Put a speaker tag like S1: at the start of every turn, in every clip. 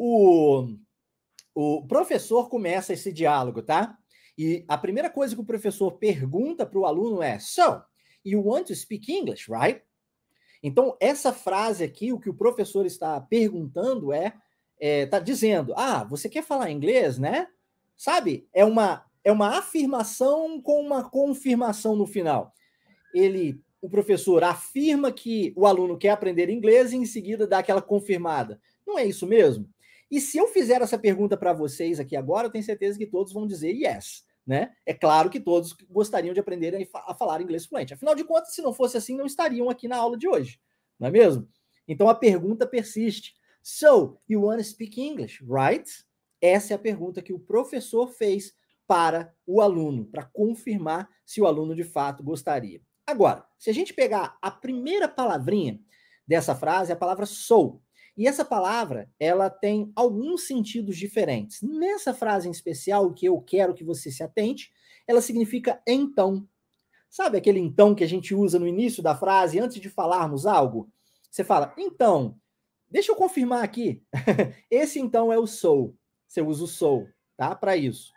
S1: O, o professor começa esse diálogo, tá? E a primeira coisa que o professor pergunta para o aluno é: So, you want to speak English, right? Então, essa frase aqui, o que o professor está perguntando é, está é, tá dizendo: Ah, você quer falar inglês, né? Sabe? É uma, é uma afirmação com uma confirmação no final. Ele, o professor afirma que o aluno quer aprender inglês e em seguida dá aquela confirmada. Não é isso mesmo? E se eu fizer essa pergunta para vocês aqui agora, eu tenho certeza que todos vão dizer yes. Né? É claro que todos gostariam de aprender a falar inglês fluente. Afinal de contas, se não fosse assim, não estariam aqui na aula de hoje, não é mesmo? Então a pergunta persiste. So, you want to speak English, right? Essa é a pergunta que o professor fez para o aluno, para confirmar se o aluno de fato gostaria. Agora, se a gente pegar a primeira palavrinha dessa frase, é a palavra so, e essa palavra, ela tem alguns sentidos diferentes. Nessa frase em especial, que eu quero que você se atente, ela significa então. Sabe aquele então que a gente usa no início da frase, antes de falarmos algo? Você fala, então, deixa eu confirmar aqui. esse então é o sou. Você usa o sou, tá? Para isso.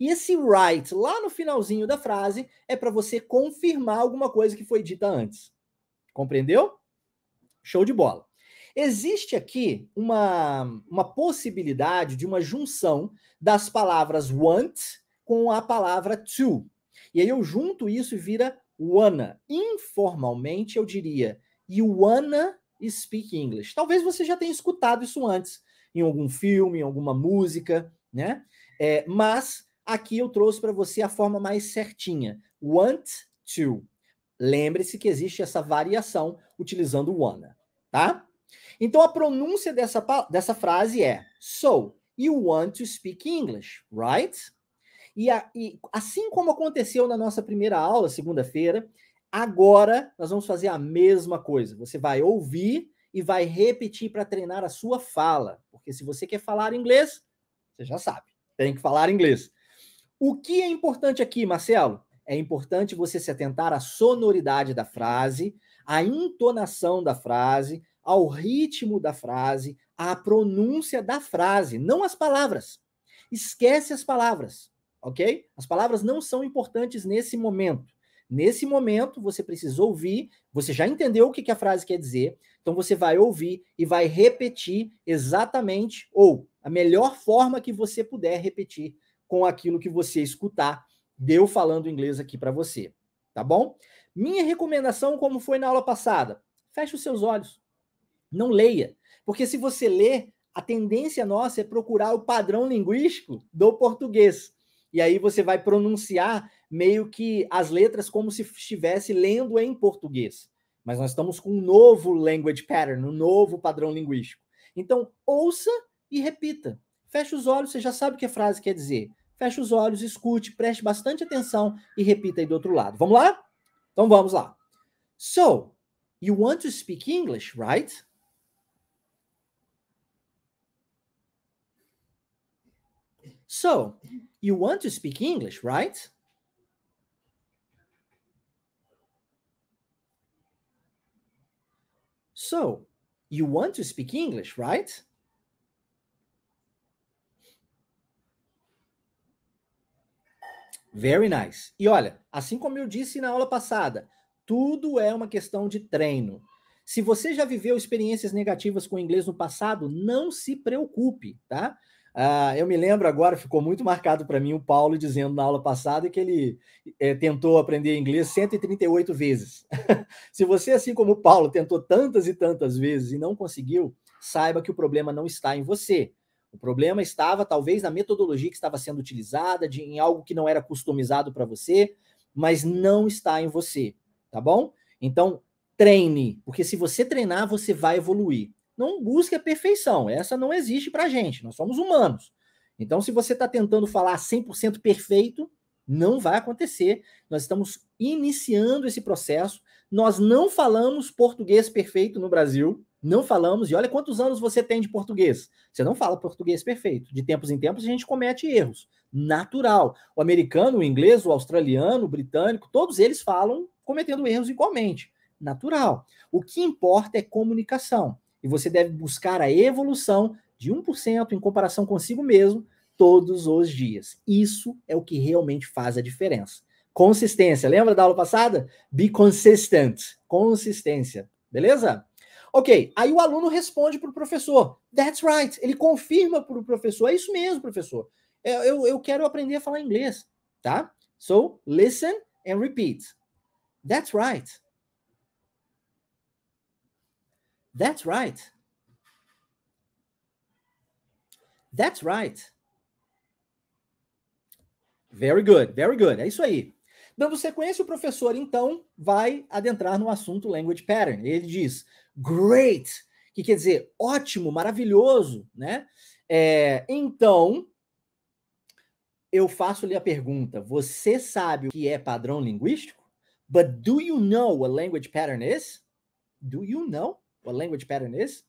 S1: E esse right, lá no finalzinho da frase, é para você confirmar alguma coisa que foi dita antes. Compreendeu? Show de bola. Existe aqui uma, uma possibilidade de uma junção das palavras want com a palavra to. E aí eu junto isso e vira wanna. Informalmente eu diria you wanna speak English. Talvez você já tenha escutado isso antes em algum filme, em alguma música, né? É, mas aqui eu trouxe para você a forma mais certinha. Want to. Lembre-se que existe essa variação utilizando wanna, tá? Então a pronúncia dessa, dessa frase é: So, you want to speak English, right? E, a, e assim como aconteceu na nossa primeira aula, segunda-feira, agora nós vamos fazer a mesma coisa. Você vai ouvir e vai repetir para treinar a sua fala. Porque se você quer falar inglês, você já sabe, tem que falar inglês. O que é importante aqui, Marcelo? É importante você se atentar à sonoridade da frase, à entonação da frase, ao ritmo da frase, à pronúncia da frase, não as palavras. Esquece as palavras, ok? As palavras não são importantes nesse momento. Nesse momento, você precisa ouvir, você já entendeu o que, a frase quer dizer, então você vai ouvir e vai repetir exatamente, ou a melhor forma que você puder repetir com aquilo que você escutar, deu falando inglês aqui para você, tá bom? Minha recomendação, como foi na aula passada, feche os seus olhos. Não leia. Porque se você lê, a tendência nossa é procurar o padrão linguístico do português. E aí você vai pronunciar meio que as letras como se estivesse lendo em português. Mas nós estamos com um novo language pattern, um novo padrão linguístico. Então, ouça e repita. Feche os olhos, você já sabe o que a frase quer dizer. Feche os olhos, escute, preste bastante atenção e repita aí do outro lado. Vamos lá? Então vamos lá. So, you want to speak English, right? So, you want to speak English, right? So, you want to speak English, right? Very nice. E olha, assim como eu disse na aula passada, tudo é uma questão de treino. Se você já viveu experiências negativas com o inglês no passado, não se preocupe, tá? Ah, eu me lembro agora, ficou muito marcado para mim o Paulo dizendo na aula passada que ele é, tentou aprender inglês 138 vezes. Se você, assim como o Paulo, tentou tantas e tantas vezes e não conseguiu, saiba que o problema não está em você. O problema estava talvez na metodologia que estava sendo utilizada, de, em algo que não era customizado para você, mas não está em você, tá bom? Então, treine, porque se você treinar, você vai evoluir não busque a perfeição. Essa não existe para gente. Nós somos humanos. Então, se você está tentando falar 100% perfeito, não vai acontecer. Nós estamos iniciando esse processo. Nós não falamos português perfeito no Brasil. Não falamos. E olha quantos anos você tem de português. Você não fala português perfeito. De tempos em tempos, a gente comete erros. Natural. O americano, o inglês, o australiano, o britânico, todos eles falam cometendo erros igualmente. Natural. O que importa é comunicação. E você deve buscar a evolução de 1% em comparação consigo mesmo todos os dias. Isso é o que realmente faz a diferença. Consistência. Lembra da aula passada? Be consistent. Consistência. Beleza? Ok, aí o aluno responde para o professor. That's right. Ele confirma para o professor. É isso mesmo, professor. Eu, é, eu, eu, quero aprender a falar inglês, tá? So, listen and repeat. That's right. That's right. That's right. Very good, very good. É isso aí. Dando sequência, o professor então vai adentrar no assunto language pattern. Ele diz great, que quer dizer ótimo, maravilhoso, né? É, então, eu faço-lhe a pergunta: você sabe o que é padrão linguístico? But do you know what language pattern is? Do you know? what language pattern is?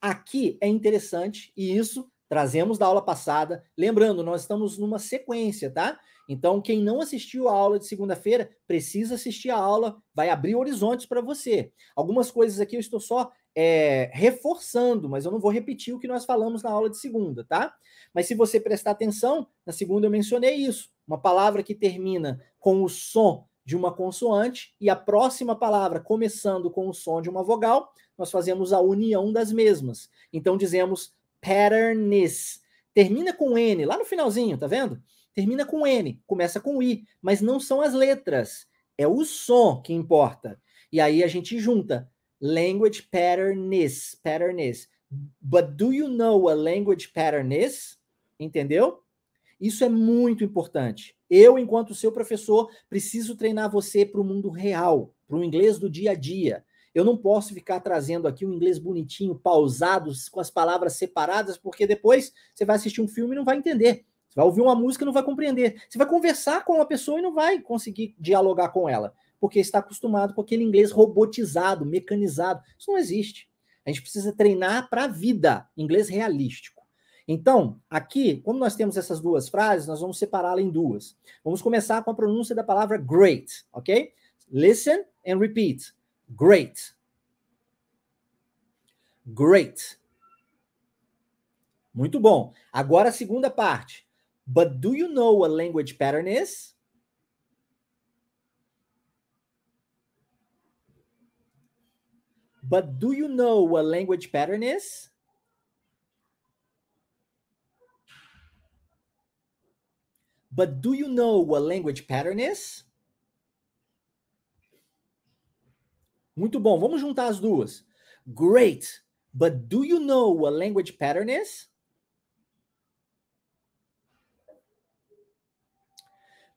S1: Aqui é interessante, e isso trazemos da aula passada. Lembrando, nós estamos numa sequência, tá? Então, quem não assistiu a aula de segunda-feira, precisa assistir a aula, vai abrir horizontes para você. Algumas coisas aqui eu estou só é, reforçando, mas eu não vou repetir o que nós falamos na aula de segunda, tá? Mas se você prestar atenção, na segunda eu mencionei isso. Uma palavra que termina com o som de uma consoante e a próxima palavra começando com o som de uma vogal, nós fazemos a união das mesmas. Então dizemos patterns. Termina com N, lá no finalzinho, tá vendo? Termina com N, começa com I, mas não são as letras, é o som que importa. E aí a gente junta language pattern patterns. But do you know a language pattern Entendeu? Isso é muito importante. Eu, enquanto seu professor, preciso treinar você para o mundo real, para o inglês do dia a dia. Eu não posso ficar trazendo aqui um inglês bonitinho, pausado, com as palavras separadas, porque depois você vai assistir um filme e não vai entender. Você vai ouvir uma música e não vai compreender. Você vai conversar com uma pessoa e não vai conseguir dialogar com ela, porque está acostumado com aquele inglês robotizado, mecanizado. Isso não existe. A gente precisa treinar para a vida, inglês realístico. Então, aqui, como nós temos essas duas frases, nós vamos separá-la em duas. Vamos começar com a pronúncia da palavra great, ok? Listen and repeat. great. Great. Muito bom. Agora a segunda parte. But do you know what language pattern is? But do you know what language pattern is? But do you know what language pattern is? Muito bom. Vamos juntar as duas. Great, but do you know what language pattern is?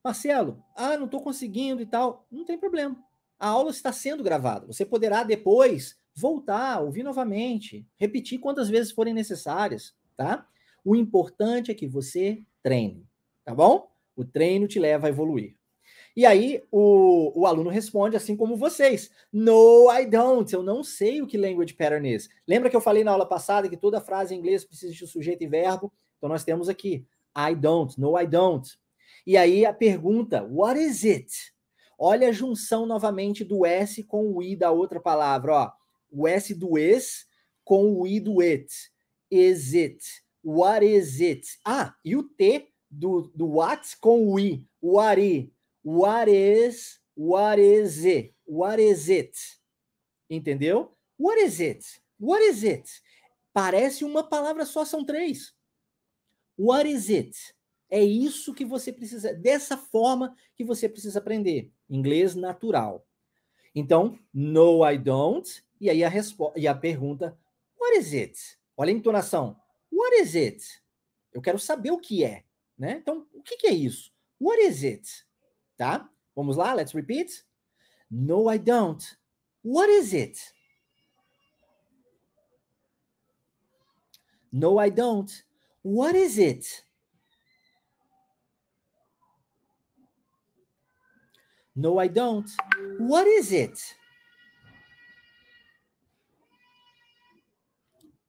S1: Marcelo, ah, não estou conseguindo e tal. Não tem problema. A aula está sendo gravada. Você poderá depois voltar, ouvir novamente, repetir quantas vezes forem necessárias, tá? O importante é que você treine, tá bom? O treino te leva a evoluir. E aí o, o aluno responde assim como vocês: No, I don't. Eu não sei o que language pattern is. Lembra que eu falei na aula passada que toda frase em inglês precisa de sujeito e verbo? Então nós temos aqui: I don't. No, I don't. E aí a pergunta: What is it? Olha a junção novamente do S com o I da outra palavra, ó. O S do is com o I do it. Is it? What is it? Ah, e o T do, do what com o I. What is? What is, what is it? What is it? Entendeu? What is it? What is it? Parece uma palavra só, são três. What is it? É isso que você precisa, dessa forma que você precisa aprender. Inglês natural. Então, no, I don't. E aí a, e a pergunta, what is it? Olha a entonação. What is it? Eu quero saber o que é, né? Então, o que, que é isso? What is it? tá? Vamos lá, let's repeat. No, I don't. What is it? No, I don't. What is it? No, I don't. What is it?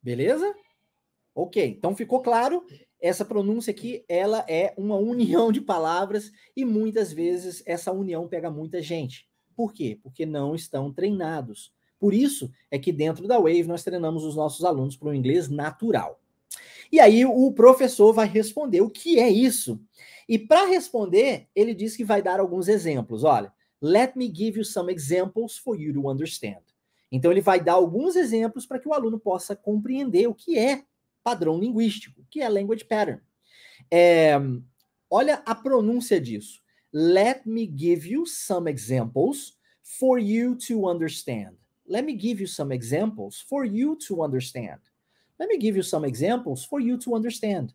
S1: Beleza? Ok, então ficou claro essa pronúncia aqui, ela é uma união de palavras e muitas vezes essa união pega muita gente. Por quê? Porque não estão treinados. Por isso é que dentro da Wave nós treinamos os nossos alunos para o inglês natural. E aí o professor vai responder o que é isso. E para responder, ele diz que vai dar alguns exemplos. Olha, let me give you some examples for you to understand. Então ele vai dar alguns exemplos para que o aluno possa compreender o que é padrão linguístico, que é language pattern. É, olha a pronúncia disso. Let me give you some examples for you to understand. Let me give you some examples for you to understand. Let me give you some examples for you to understand.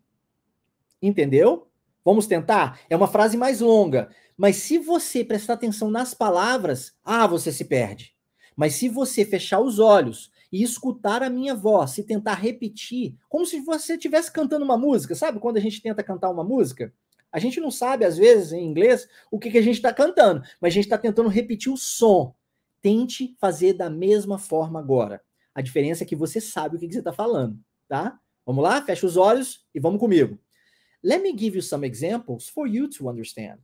S1: Entendeu? Vamos tentar? É uma frase mais longa, mas se você prestar atenção nas palavras, ah, você se perde. Mas se você fechar os olhos e escutar a minha voz e tentar repetir, como se você estivesse cantando uma música, sabe? Quando a gente tenta cantar uma música, a gente não sabe, às vezes, em inglês, o que, que a gente está cantando, mas a gente está tentando repetir o som. Tente fazer da mesma forma agora. A diferença é que você sabe o que, que você está falando, tá? Vamos lá? Fecha os olhos e vamos comigo. Let me give you some examples for you to understand.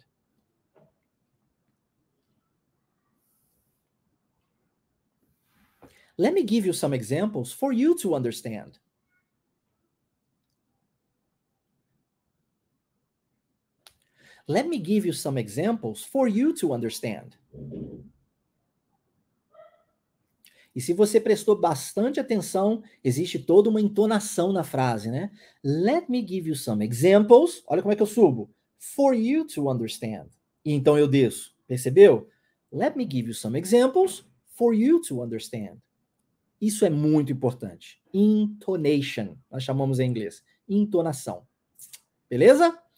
S1: Let me give you some examples for you to understand. Let me give you some examples for you to understand. E se você prestou bastante atenção, existe toda uma entonação na frase, né? Let me give you some examples. Olha como é que eu subo. For you to understand. E então eu desço. Percebeu? Let me give you some examples for you to understand. Isso é muito importante. Intonation, nós chamamos em inglês, entonação. Beleza?